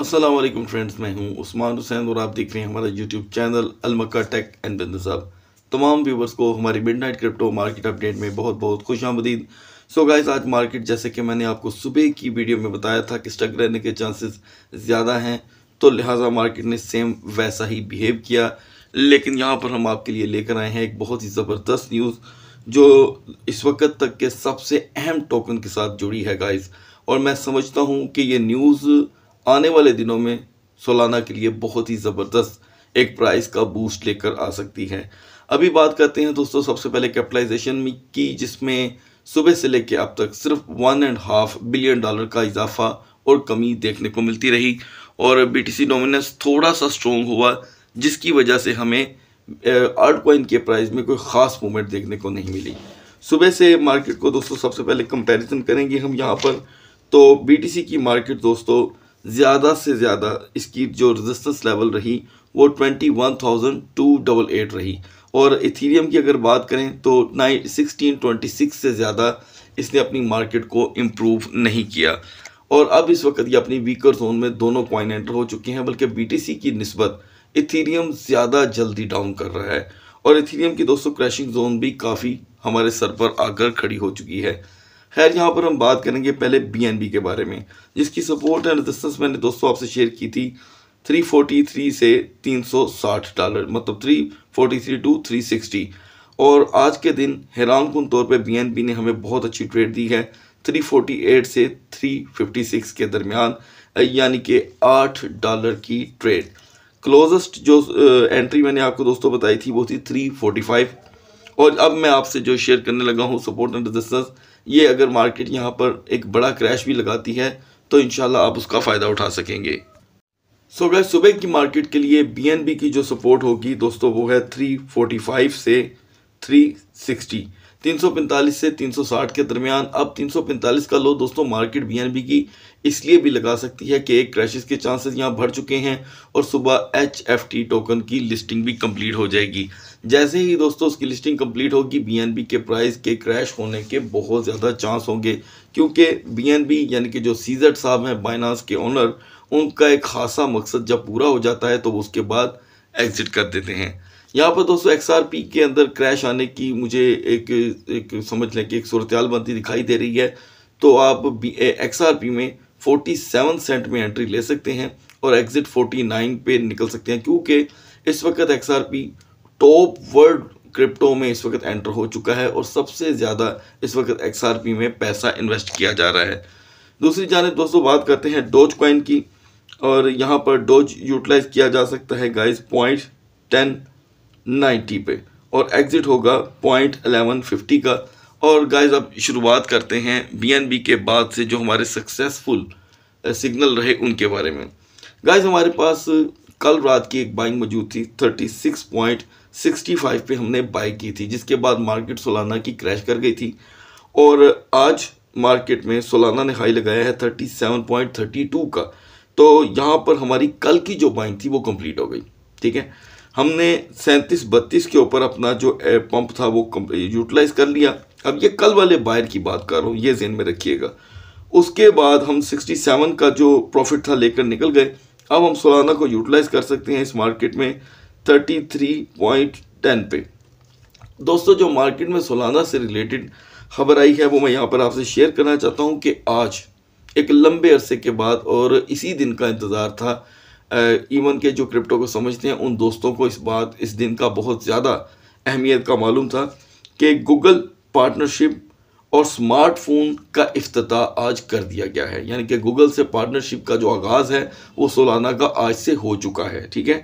Aslam friends मैं हूं उस्मान हुसैन और आप देख रहे हैं हमारा यूट्यूब चैनल अलमक्का टेक एंड बिजनेस अब तमाम व्यूवर्स को हमारी midnight crypto market update में बहुत बहुत खुश आमदीद सो गाइस आज मार्केट जैसे कि मैंने आपको सुबह की वीडियो में बताया था कि स्टक रहने के चांसेस ज़्यादा हैं तो लिहाजा मार्केट ने सेम वैसा ही बिहेव किया लेकिन यहाँ पर हम आपके लिए लेकर आए हैं एक बहुत ही ज़बरदस्त न्यूज़ जो इस वक्त तक के सबसे अहम टोकन के साथ जुड़ी है गाइज़ और मैं समझता हूँ कि ये न्यूज़ आने वाले दिनों में सोलाना के लिए बहुत ही ज़बरदस्त एक प्राइस का बूस्ट लेकर आ सकती है अभी बात करते हैं दोस्तों सबसे पहले कैपिटलाइजेशन की जिसमें सुबह से लेकर अब तक सिर्फ one and half billion dollar का इजाफा और कमी देखने को मिलती रही और बीटीसी डोमिनेंस थोड़ा सा स्ट्रॉन्ग हुआ जिसकी वजह से हमें आर्ट कोइन के प्राइस में कोई ख़ास मूवमेंट देखने को नहीं मिली सुबह से मार्केट को दोस्तों सबसे पहले कंपैरिजन करेंगे हम यहाँ पर तो सी की मार्केट दोस्तों ज़्यादा से ज़्यादा इसकी जो रेजिस्टेंस लेवल रही वो twenty one thousand two double eight रही और इथीरियम की अगर बात करें तो नाइन सिक्सटीन ट्वेंटी सिक्स से ज़्यादा इसने अपनी मार्केट को इम्प्रूव नहीं किया और अब इस वक्त ये अपनी वीकर जोन में दोनों कॉइन एंटर हो चुके हैं बल्कि सी की नस्बत इथीरियम ज़्यादा जल्दी डाउन कर रहा है और इथीरियम की दोस्तों क्रैशिंग जोन भी काफ़ी हमारे सर पर आकर खड़ी हो चुकी है खैर यहाँ पर हम बात करेंगे पहले बी के बारे में जिसकी सपोर्ट एंड रेजिस्टेंस मैंने दोस्तों आपसे शेयर की थी 343 से 360 डॉलर मतलब 343 टू 360 और आज के दिन हैरान कन तौर पे बी ने हमें बहुत अच्छी ट्रेड दी है 348 से 356 के दरमियान यानी कि 8 डॉलर की ट्रेड क्लोजस्ट जो एंट्री मैंने आपको दोस्तों बताई थी वो थी 345 और अब मैं आपसे जो शेयर करने लगा हूँ सपोर्ट एंड रजिस्टेंस ये अगर मार्केट यहाँ पर एक बड़ा क्रैश भी लगाती है तो इन आप उसका फ़ायदा उठा सकेंगे सो so सुबह की मार्केट के लिए बी की जो सपोर्ट होगी दोस्तों वो है 345 से 360 345 से 360 के दरमियान अब 345 का लो दोस्तों मार्केट बी की इसलिए भी लगा सकती है कि एक क्रैशेस के चांसेस यहाँ बढ़ चुके हैं और सुबह एच एफ टी टोकन की लिस्टिंग भी कंप्लीट हो जाएगी जैसे ही दोस्तों उसकी लिस्टिंग कंप्लीट होगी बी के प्राइस के क्रैश होने के बहुत ज़्यादा चांस होंगे क्योंकि बी यानी कि जो सीजट साहब हैं बाइनास के ऑनर उनका एक खासा मकसद जब पूरा हो जाता है तो उसके बाद एग्ज़िट कर देते हैं यहाँ पर दोस्तों पी के अंदर क्रैश आने की मुझे एक एक समझ लें कि एक सूरतयाल बनती दिखाई दे रही है तो आप बी एक्स में 47 सेंट में एंट्री ले सकते हैं और एग्जिट 49 पे निकल सकते हैं क्योंकि इस वक्त एक्स टॉप वर्ल्ड क्रिप्टो में इस वक्त एंटर हो चुका है और सबसे ज़्यादा इस वक्त एक्स में पैसा इन्वेस्ट किया जा रहा है दूसरी जानब दोस्तों बात करते हैं डोज कॉइन की और यहाँ पर डोज यूटिलाइज किया जा सकता है गाइज पॉइंट टेन नाइन्टी पे और एग्ज़िट होगा पॉइंट अलेवन फिफ्टी का और गाइज अब शुरुआत करते हैं बीएनबी के बाद से जो हमारे सक्सेसफुल सिग्नल रहे उनके बारे में गाइस हमारे पास कल रात की एक बाइंग मौजूद थी 36.65 पे हमने बाई की थी जिसके बाद मार्केट सोलाना की क्रैश कर गई थी और आज मार्केट में सोलाना ने हाई लगाया है 37.32 का तो यहाँ पर हमारी कल की जो बाइंग थी वो कंप्लीट हो गई ठीक है हमने सैंतीस बत्तीस के ऊपर अपना जो पंप था वो यूटिलाइज़ कर लिया अब ये कल वाले बायर की बात कर रहा हूँ ये जेन में रखिएगा उसके बाद हम 67 का जो प्रॉफिट था लेकर निकल गए अब हम सोलाना को यूटिलाइज़ कर सकते हैं इस मार्केट में 33.10 पे दोस्तों जो मार्केट में सोलाना से रिलेटेड खबर आई है वो मैं यहाँ पर आपसे शेयर करना चाहता हूँ कि आज एक लंबे अरसे के बाद और इसी दिन का इंतज़ार था इवन e के जो क्रिप्टो को समझते हैं उन दोस्तों को इस बात इस दिन का बहुत ज़्यादा अहमियत का मालूम था कि गूगल पार्टनरशिप और स्मार्टफोन का अफ्ताह आज कर दिया गया है यानी कि गूगल से पार्टनरशिप का जो आगाज़ है वो सोलाना का आज से हो चुका है ठीक है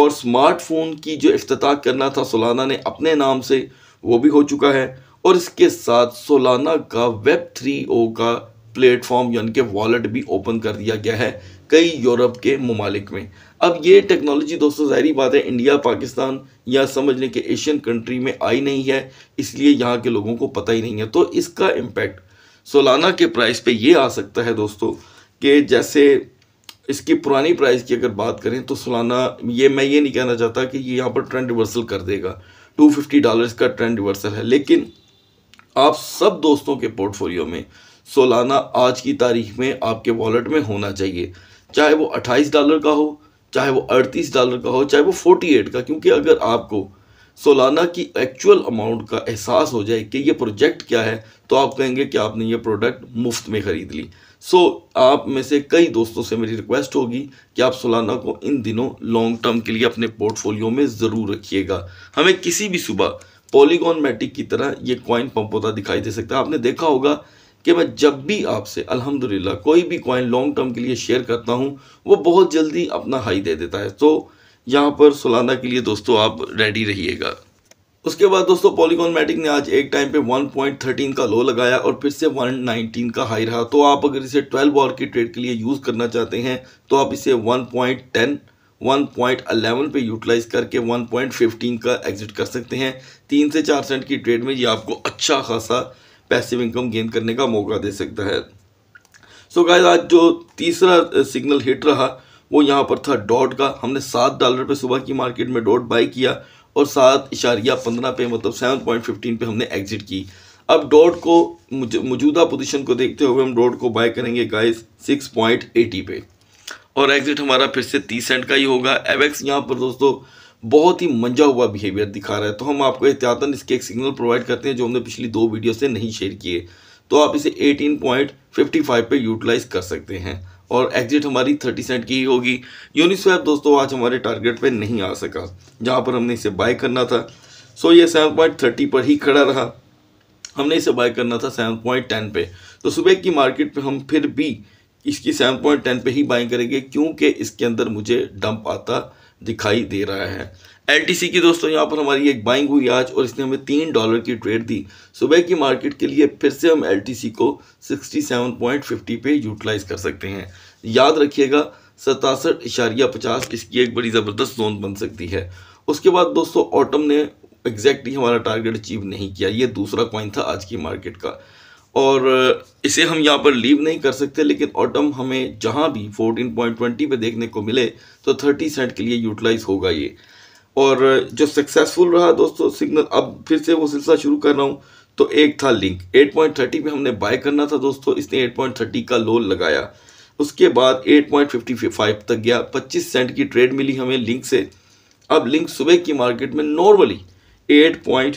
और स्मार्टफोन की जो अफ्ताह करना था सोलाना ने अपने नाम से वो भी हो चुका है और इसके साथ सोलाना का वेब थ्री ओ का प्लेटफॉर्म यानी कि वॉलेट भी ओपन कर दिया गया है कई यूरोप के ममालिक में अब ये टेक्नोलॉजी दोस्तों ज़ाहरी बात है इंडिया पाकिस्तान या समझ लें कि एशियन कंट्री में आई नहीं है इसलिए यहाँ के लोगों को पता ही नहीं है तो इसका इम्पैक्ट सोलाना के प्राइस पे ये आ सकता है दोस्तों कि जैसे इसकी पुरानी प्राइस की अगर बात करें तो सोलाना ये मैं ये नहीं कहना चाहता कि ये यहाँ पर ट्रेंड रिवर्सल कर देगा टू फिफ्टी डॉलर्स का ट्रेंड रिवर्सल है लेकिन आप सब दोस्तों के पोर्टफोलियो में सोलाना आज की तारीख में आपके वॉलेट में होना चाहिए चाहे वो अट्ठाईस डॉलर का हो चाहे वो अड़तीस डॉलर का हो चाहे वो फोर्टी एट का क्योंकि अगर आपको सोलाना की एक्चुअल अमाउंट का एहसास हो जाए कि ये प्रोजेक्ट क्या है तो आप कहेंगे कि आपने ये प्रोडक्ट मुफ्त में ख़रीद ली सो so, आप में से कई दोस्तों से मेरी रिक्वेस्ट होगी कि आप सोलाना को इन दिनों लॉन्ग टर्म के लिए अपने पोर्टफोलियो में ज़रूर रखिएगा हमें किसी भी सुबह पॉलीगॉन मैटिक की तरह ये कॉइन पंप होता दिखाई दे सकता है आपने देखा होगा कि मैं जब भी आपसे अल्हम्दुलिल्लाह कोई भी कॉइन लॉन्ग टर्म के लिए शेयर करता हूँ वो बहुत जल्दी अपना हाई दे देता है तो यहाँ पर सोलाना के लिए दोस्तों आप रेडी रहिएगा उसके बाद दोस्तों पॉलीकॉनमेटिक मैटिक ने आज एक टाइम पे 1.13 का लो लगाया और फिर से 119 का हाई रहा तो आप अगर इसे 12 आवर की ट्रेड के लिए यूज़ करना चाहते हैं तो आप इसे 1.10 1.11 पे यूटिलाइज करके 1.15 का एग्जिट कर सकते हैं तीन से चार सेंट की ट्रेड में ये आपको अच्छा खासा पैसिव इनकम गेन करने का मौका दे सकता है सो so गाइस आज जो तीसरा सिग्नल हिट रहा वो यहाँ पर था डॉट का हमने सात डॉलर पे सुबह की मार्केट में डॉट बाई किया और सात इशारिया पंद्रह पे मतलब सेवन पॉइंट फिफ्टीन पे हमने एग्जिट की अब डॉट को मौजूदा पोजीशन को देखते हुए हम डॉट को बाय करेंगे गाइस सिक्स पॉइंट एटी पे और एग्जिट हमारा फिर से तीस सेंट का ही होगा एवेक्स यहाँ पर दोस्तों बहुत ही मंजा हुआ बिहेवियर दिखा रहा है तो हम आपको एहतियातन इसके एक सिग्नल प्रोवाइड करते हैं जो हमने पिछली दो वीडियो से नहीं शेयर किए तो आप इसे 18.55 पे यूटिलाइज कर सकते हैं और एग्जिट हमारी 30 सेंट की ही होगी यूनिस्वैप दोस्तों आज हमारे टारगेट पे नहीं आ सका जहाँ पर हमने इसे बाय करना था सो ये 7.30 पर ही खड़ा रहा हमने इसे बाय करना था 7.10 पे तो सुबह की मार्केट पे हम फिर भी इसकी 7.10 पे ही बाइंग करेंगे क्योंकि इसके अंदर मुझे डंप आता दिखाई दे रहा है एलटीसी की दोस्तों यहाँ पर हमारी एक बाइंग हुई आज और इसने हमें तीन डॉलर की ट्रेड दी सुबह की मार्केट के लिए फिर से हम एलटीसी को 67.50 पे यूटिलाइज कर सकते हैं याद रखिएगा सतासठ इशारिया पचास इसकी एक बड़ी ज़बरदस्त जोन बन सकती है उसके बाद दोस्तों ऑटम ने एग्जैक्टली हमारा टारगेट अचीव नहीं किया ये दूसरा पॉइंट था आज की मार्केट का और इसे हम यहाँ पर लीव नहीं कर सकते लेकिन ऑटम हमें जहाँ भी 14.20 पे देखने को मिले तो 30 सेंट के लिए यूटिलाइज होगा ये और जो सक्सेसफुल रहा दोस्तों सिग्नल अब फिर से वो सिलसिला शुरू कर रहा हूँ तो एक था लिंक 8.30 पे हमने बाय करना था दोस्तों इसने 8.30 का लोन लगाया उसके बाद 8.55 तक गया 25 सेंट की ट्रेड मिली हमें लिंक से अब लिंक सुबह की मार्केट में नॉर्मली 8.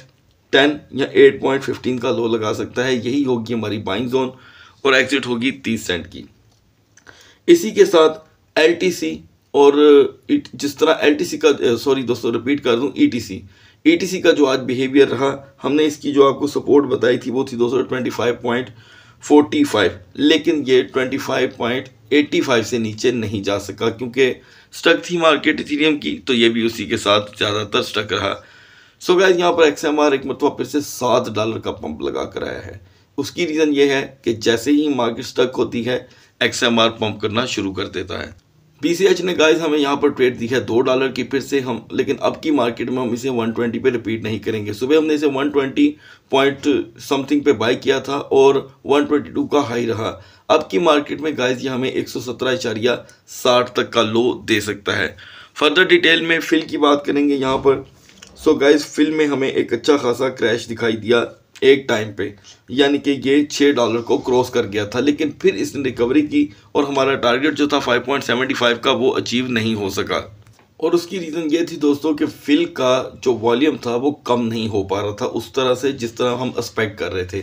टेन या एट पॉइंट फिफ्टीन का लो लगा सकता है यही होगी हमारी बाइंग जोन और एग्जिट होगी तीस सेंट की इसी के साथ एल और uh, जिस तरह एल का सॉरी uh, दोस्तों रिपीट कर दूँ ई ई का जो आज बिहेवियर रहा हमने इसकी जो आपको सपोर्ट बताई थी वो थी दो सौ twenty five point forty five लेकिन ये twenty five point eighty five से नीचे नहीं जा सका क्योंकि स्टक थी मार्केट इथीरियम की तो ये भी उसी के साथ ज़्यादातर स्टक रहा सो so गैज यहाँ पर एक्स एम आर एक मतलब फिर से सात डॉलर का पंप लगा कर आया है उसकी रीज़न ये है कि जैसे ही मार्केट स्टक होती है एक्स एम आर पंप करना शुरू कर देता है बी सी एच ने गाइस हमें यहाँ पर ट्रेड दी है दो डॉलर की फिर से हम लेकिन अब की मार्केट में हम इसे 120 पे रिपीट नहीं करेंगे सुबह हमने इसे 120 पॉइंट समथिंग पे बाई किया था और 122 का हाई रहा अब की मार्केट में गाइस ये हमें एक साठ तक का लो दे सकता है फर्दर डिटेल में फिल की बात करेंगे यहाँ पर सो गाइज फिल्म में हमें एक अच्छा खासा क्रैश दिखाई दिया एक टाइम पे यानी कि ये छः डॉलर को क्रॉस कर गया था लेकिन फिर इसने रिकवरी की और हमारा टारगेट जो था 5.75 का वो अचीव नहीं हो सका और उसकी रीज़न ये थी दोस्तों कि फिल का जो वॉल्यूम था वो कम नहीं हो पा रहा था उस तरह से जिस तरह हम एक्सपेक्ट कर रहे थे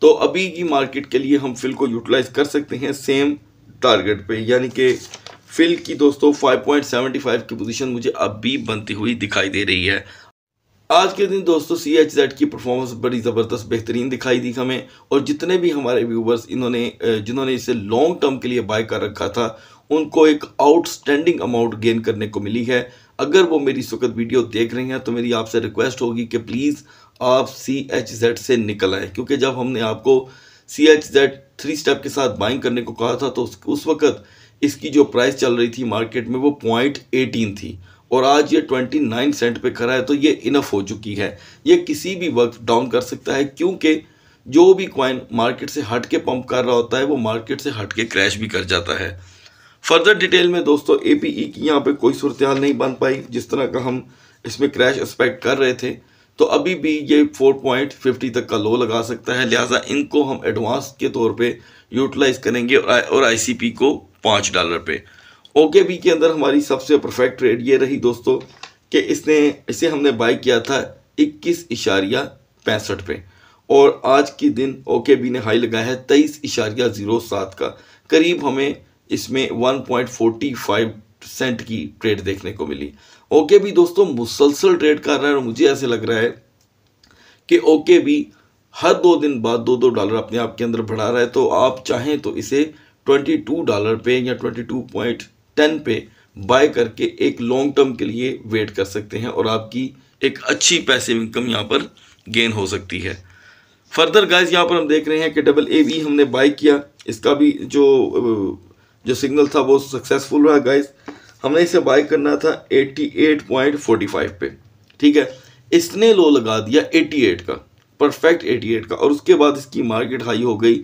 तो अभी की मार्केट के लिए हम फिल को यूटिलाइज कर सकते हैं सेम टारगेट पर यानी कि फिल की दोस्तों 5.75 की पोजीशन मुझे अब भी बनती हुई दिखाई दे रही है आज के दिन दोस्तों सी एच जेड की परफॉर्मेंस बड़ी ज़बरदस्त बेहतरीन दिखाई दी हमें और जितने भी हमारे व्यूवर्स इन्होंने जिन्होंने इसे लॉन्ग टर्म के लिए बाय कर रखा था उनको एक आउटस्टैंडिंग अमाउंट गेन करने को मिली है अगर वो मेरी इस वक्त वीडियो देख रहे हैं तो मेरी आपसे रिक्वेस्ट होगी कि प्लीज़ आप सी एच जेड से निकल आएँ क्योंकि जब हमने आपको C H Z three step के साथ बाइंग करने को कहा था तो उस, उस वक्त इसकी जो प्राइस चल रही थी मार्केट में वो पॉइंट एटीन थी और आज ये ट्वेंटी नाइन सेंट पे खड़ा है तो ये इनफ हो चुकी है ये किसी भी वक्त डाउन कर सकता है क्योंकि जो भी कॉइन मार्केट से हट के पंप कर रहा होता है वो मार्केट से हट के क्रैश भी कर जाता है फर्दर डिटेल में दोस्तों ए e की यहाँ पर कोई सूरत नहीं बन पाई जिस तरह का हम इसमें क्रैश एक्सपेक्ट कर रहे थे तो अभी भी ये 4.50 तक का लो लगा सकता है लिहाजा इनको हम एडवांस के तौर पे यूटिलाइज करेंगे और आई पी को पाँच डॉलर पे ओके बी के अंदर हमारी सबसे परफेक्ट ट्रेड ये रही दोस्तों कि इसने इसे हमने बाई किया था इक्कीस इशारिया पैंसठ पे और आज के दिन ओके बी ने हाई लगाया है तेईस इशारिया ज़ीरो सात का करीब हमें इसमें one point forty five cent की ट्रेड देखने को मिली ओके बी दोस्तों मुसलसल ट्रेड कर रहा है और मुझे ऐसे लग रहा है कि ओके बी हर दो दिन बाद दो दो डॉलर अपने आप के अंदर बढ़ा रहा है तो आप चाहें तो इसे 22 डॉलर पे या टू पॉइंट टेन पे बाय करके एक लॉन्ग टर्म के लिए वेट कर सकते हैं और आपकी एक अच्छी पैसिव इनकम यहाँ पर गेन हो सकती है फर्दर गाइज यहाँ पर हम देख रहे हैं कि डबल ए वी हमने बाय किया इसका भी जो जो सिग्नल था वो सक्सेसफुल रहा गाइज हमने इसे बाई करना था 88.45 पे ठीक है इसने लो लगा दिया 88 का परफेक्ट 88 का और उसके बाद इसकी मार्केट हाई हो गई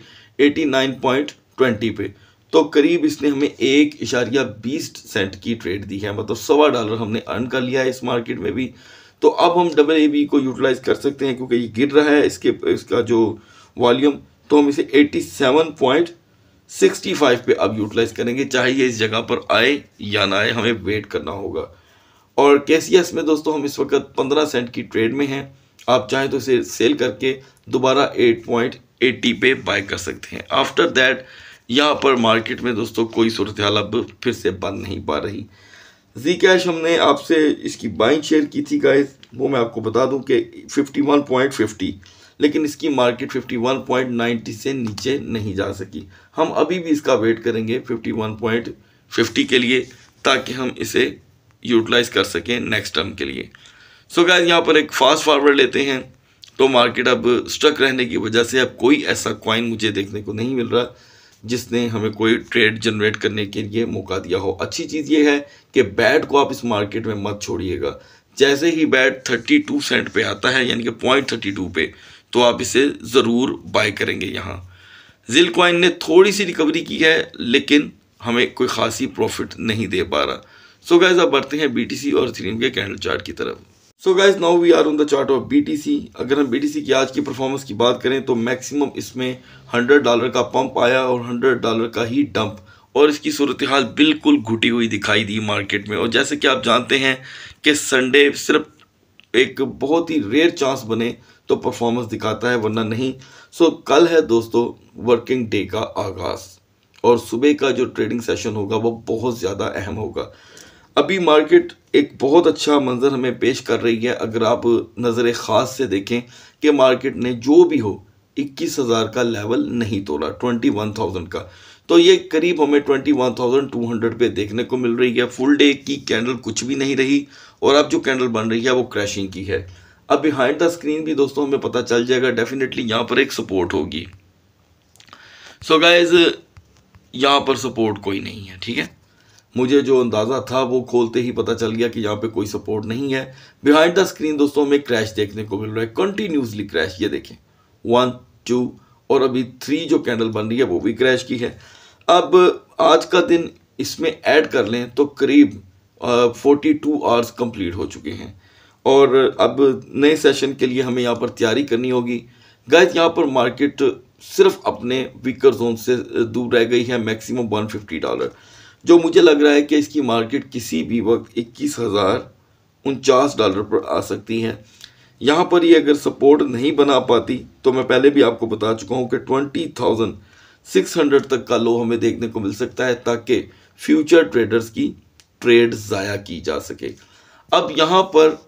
89.20 पे तो करीब इसने हमें एक इशारिया बीस सेंट की ट्रेड दी है मतलब सवा डॉलर हमने अर्न कर लिया है इस मार्केट में भी तो अब हम डबल ए बी को यूटिलाइज़ कर सकते हैं क्योंकि ये गिर रहा है इसके इसका जो वॉल्यूम तो हम इसे 87.65 पे अब यूटिलाइज़ करेंगे चाहे ये इस जगह पर आए या ना आए हमें वेट करना होगा और केसीएस में दोस्तों हम इस वक्त 15 सेंट की ट्रेड में हैं आप चाहें तो इसे सेल करके दोबारा 8.80 पे बाय कर सकते हैं आफ्टर दैट यहाँ पर मार्केट में दोस्तों कोई सूरत हाल अब फिर से बन नहीं पा रही जी कैश हमने आपसे इसकी बाइंग शेयर की थी गाइस वो मैं आपको बता दूं कि 51.50 लेकिन इसकी मार्केट 51.90 से नीचे नहीं जा सकी हम अभी भी इसका वेट करेंगे 51.50 के लिए ताकि हम इसे यूटिलाइज कर सकें नेक्स्ट टर्म के लिए सो गाइस यहाँ पर एक फास्ट फॉरवर्ड लेते हैं तो मार्केट अब स्ट्रक रहने की वजह से अब कोई ऐसा कॉइन मुझे देखने को नहीं मिल रहा जिसने हमें कोई ट्रेड जनरेट करने के लिए मौका दिया हो अच्छी चीज़ ये है कि बैट को आप इस मार्केट में मत छोड़िएगा जैसे ही बैट थर्टी टू सेंट पे आता है यानी कि पॉइंट थर्टी टू पे तो आप इसे ज़रूर बाय करेंगे यहाँ जिल कॉइन ने थोड़ी सी रिकवरी की है लेकिन हमें कोई खासी प्रॉफिट नहीं दे पा रहा सो गैज़ आप बढ़ते हैं सी और थ्रीम के कैंडल चार्ट की तरफ so guys now we are on the chart of BTC अगर हम बीटीसी की आज की परफॉर्मेंस की बात करें तो मैक्सिमम इसमें 100 डॉलर का पंप आया और 100 डॉलर का ही डंप और इसकी सूरत हाल बिल्कुल घुटी हुई दिखाई दी मार्केट में और जैसे कि आप जानते हैं कि संडे सिर्फ एक बहुत ही रेयर चांस बने तो परफॉर्मेंस दिखाता है वरना नहीं सो so, कल है दोस्तों वर्किंग डे का आगाज़ और सुबह का जो ट्रेडिंग सेशन होगा वो बहुत ज़्यादा अहम होगा अभी मार्केट एक बहुत अच्छा मंज़र हमें पेश कर रही है अगर आप नज़र ख़ास से देखें कि मार्केट ने जो भी हो इक्कीस हज़ार का लेवल नहीं तोड़ा ट्वेंटी वन थाउजेंड का तो ये करीब हमें twenty one thousand two hundred पे देखने को मिल रही है फुल डे की कैंडल कुछ भी नहीं रही और अब जो कैंडल बन रही है वो क्रैशिंग की है अब बिहाइंड द स्क्रीन भी दोस्तों हमें पता चल जाएगा डेफिनेटली यहाँ पर एक सपोर्ट होगी सो गाइज यहाँ पर सपोर्ट कोई नहीं है ठीक है मुझे जो अंदाज़ा था वो खोलते ही पता चल गया कि यहाँ पे कोई सपोर्ट नहीं है बिहाइंड द स्क्रीन दोस्तों हमें क्रैश देखने को मिल रहा है कंटिन्यूसली क्रैश ये देखें वन टू और अभी थ्री जो कैंडल बन रही है वो भी क्रैश की है अब आज का दिन इसमें ऐड कर लें तो करीब फोर्टी टू आवर्स कम्प्लीट हो चुके हैं और अब नए सेशन के लिए हमें यहाँ पर तैयारी करनी होगी गैस यहाँ पर मार्केट सिर्फ अपने वीकर जोन से दूर रह गई है मैक्सिमम 150 डॉलर जो मुझे लग रहा है कि इसकी मार्केट किसी भी वक्त इक्कीस हज़ार उनचास डॉलर पर आ सकती है यहाँ पर ये अगर सपोर्ट नहीं बना पाती तो मैं पहले भी आपको बता चुका हूँ कि ट्वेंटी थाउजेंड सिक्स हंड्रेड तक का लो हमें देखने को मिल सकता है ताकि फ्यूचर ट्रेडर्स की ट्रेड ज़ाया की जा सके अब यहाँ पर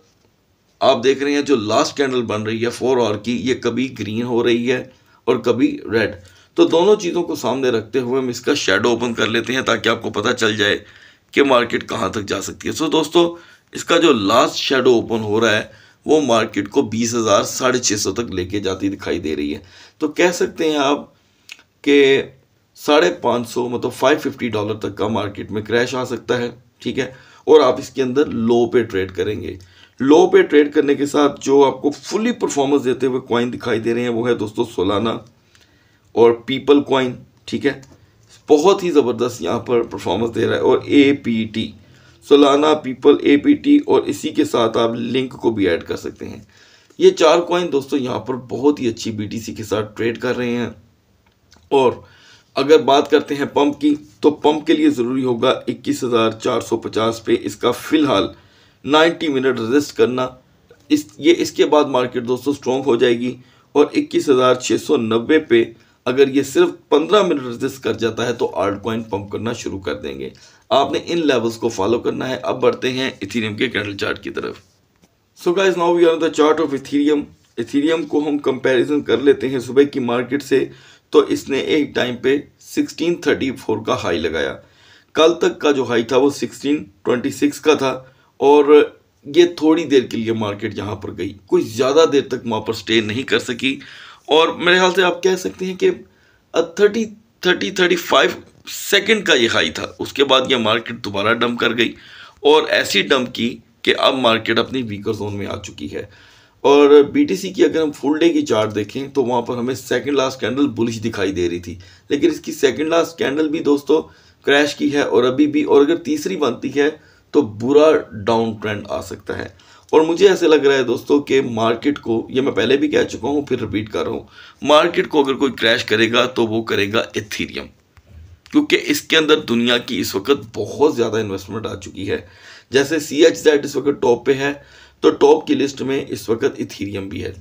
आप देख रहे हैं जो लास्ट कैंडल बन रही है फोर आवर की ये कभी ग्रीन हो रही है और कभी रेड तो दोनों चीज़ों को सामने रखते हुए हम इसका शेडो ओपन कर लेते हैं ताकि आपको पता चल जाए कि मार्केट कहाँ तक जा सकती है सो दोस्तों इसका जो लास्ट शेडो ओपन हो रहा है वो मार्केट को बीस हज़ार साढ़े छः सौ तक लेके जाती दिखाई दे रही है तो कह सकते हैं आप कि साढ़े पाँच सौ मतलब फाइव फिफ्टी डॉलर तक का मार्केट में क्रैश आ सकता है ठीक है और आप इसके अंदर लो पे ट्रेड करेंगे लो पे ट्रेड करने के साथ जो आपको फुली परफॉर्मेंस देते हुए कॉइन दिखाई दे रहे हैं वो है दोस्तों सोलाना और पीपल क्वाइन ठीक है बहुत ही ज़बरदस्त यहाँ पर परफॉर्मेंस दे रहा है और A P T Solana people A P T और इसी के साथ आप लिंक को भी ऐड कर सकते हैं ये चार कॉइन दोस्तों यहाँ पर बहुत ही अच्छी बी टी सी के साथ ट्रेड कर रहे हैं और अगर बात करते हैं पंप की तो पंप के लिए ज़रूरी होगा इक्कीस हज़ार चार सौ पचास पे इसका फ़िलहाल नाइन्टी मिनट रजिस्ट करना इस ये इसके बाद मार्केट दोस्तों स्ट्रॉन्ग हो जाएगी और इक्कीस हज़ार छः सौ नब्बे पे अगर ये सिर्फ पंद्रह मिनट रजिस्ट कर जाता है तो आर्ट कॉइन पंप करना शुरू कर देंगे आपने इन लेवल्स को फॉलो करना है अब बढ़ते हैं इथीरियम के कैंडल चार्ट की तरफ so guys now we are the chart of Ethereum Ethereum को हम कंपैरिजन कर लेते हैं सुबह की मार्केट से तो इसने एक टाइम पे 1634 का हाई लगाया कल तक का जो हाई था वो 1626 का था और ये थोड़ी देर के लिए मार्केट यहाँ पर गई कुछ ज़्यादा देर तक वहाँ पर स्टे नहीं कर सकी और मेरे ख्याल से आप कह सकते हैं कि thirty thirty thirty five second का ये हाई था उसके बाद ये मार्केट दोबारा डंप कर गई और ऐसी डंप की कि अब मार्केट अपनी वीकर जोन में आ चुकी है और बीटीसी की अगर हम फुल डे की चार्ट देखें तो वहाँ पर हमें सेकेंड लास्ट कैंडल बुलिश दिखाई दे रही थी लेकिन इसकी सेकेंड लास्ट कैंडल भी दोस्तों क्रैश की है और अभी भी और अगर तीसरी बनती है तो बुरा डाउन ट्रेंड आ सकता है और मुझे ऐसे लग रहा है दोस्तों कि मार्केट को ये मैं पहले भी कह चुका हूँ फिर रिपीट कर रहा हूँ मार्केट को अगर कोई क्रैश करेगा तो वो करेगा एथीरियम क्योंकि इसके अंदर दुनिया की इस वक्त बहुत ज़्यादा इन्वेस्टमेंट आ चुकी है जैसे सी एच जेड इस वक्त टॉप पे है तो टॉप की लिस्ट में इस वक्त इथीरियम भी है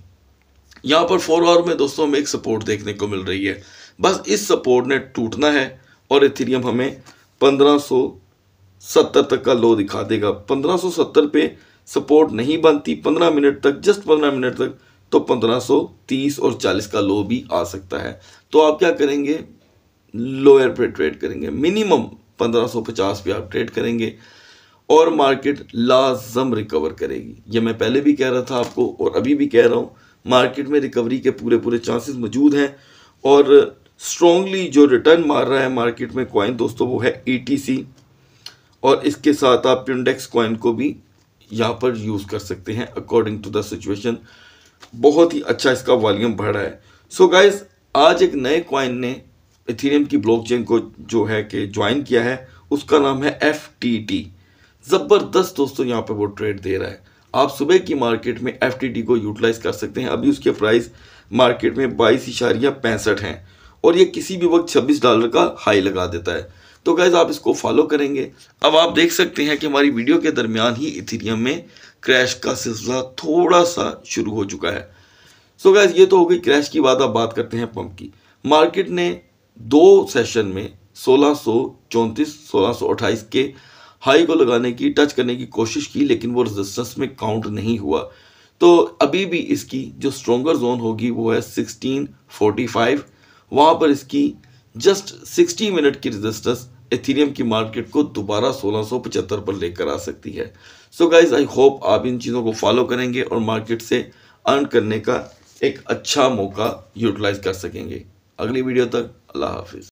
यहाँ पर फोर आवर में दोस्तों हमें एक सपोर्ट देखने को मिल रही है बस इस सपोर्ट ने टूटना है और इथीरियम हमें पंद्रह सौ सत्तर तक का लो दिखा देगा पंद्रह सौ सत्तर पे सपोर्ट नहीं बनती पंद्रह मिनट तक जस्ट पंद्रह मिनट तक तो 1530 और 40 का लो भी आ सकता है तो आप क्या करेंगे लोअर पे ट्रेड करेंगे मिनिमम 1550 पे आप ट्रेड करेंगे और मार्केट लाजम रिकवर करेगी ये मैं पहले भी कह रहा था आपको और अभी भी कह रहा हूँ मार्केट में रिकवरी के पूरे पूरे चांसेस मौजूद हैं और स्ट्रॉन्गली जो रिटर्न मार रहा है मार्केट में कॉइन दोस्तों वो है ई e और इसके साथ आप इंडेक्स कॉइन को भी यहाँ पर यूज़ कर सकते हैं अकॉर्डिंग टू द सिचुएशन बहुत ही अच्छा इसका वॉल्यूम बढ़ रहा है सो so गाइस आज एक नए क्वाइन ने इथेरियम की ब्लॉकचेन को जो है कि ज्वाइन किया है उसका नाम है एफ टी टी ज़बरदस्त दोस्तों यहाँ पर वो ट्रेड दे रहा है आप सुबह की मार्केट में एफ टी टी को यूटिलाइज़ कर सकते हैं अभी उसके प्राइस मार्केट में बाईस इशारिया पैंसठ हैं और ये किसी भी वक्त छब्बीस डॉलर का हाई लगा देता है तो गैज़ आप इसको फॉलो करेंगे अब आप देख सकते हैं कि हमारी वीडियो के दरमियान ही इथीरियम में क्रैश का सिलसिला थोड़ा सा शुरू हो चुका है सो गैज़ ये तो हो गई क्रैश की बात आप बात करते हैं पंप की मार्केट ने दो सेशन में सोलह सौ चौंतीस सोलह सौ अट्ठाईस के हाई को लगाने की टच करने की कोशिश की लेकिन वो रेजिस्टेंस में काउंट नहीं हुआ तो अभी भी इसकी जो स्ट्रोंगर जोन होगी वो है सिक्सटीन फोर्टी फाइव वहाँ पर इसकी जस्ट 60 मिनट की रेजिस्टेंस एथीरियम की मार्केट को दोबारा सोलह पर लेकर आ सकती है सो गाइज आई होप आप इन चीज़ों को फॉलो करेंगे और मार्केट से अर्न करने का एक अच्छा मौका यूटिलाइज कर सकेंगे अगली वीडियो तक अल्लाह हाफिज़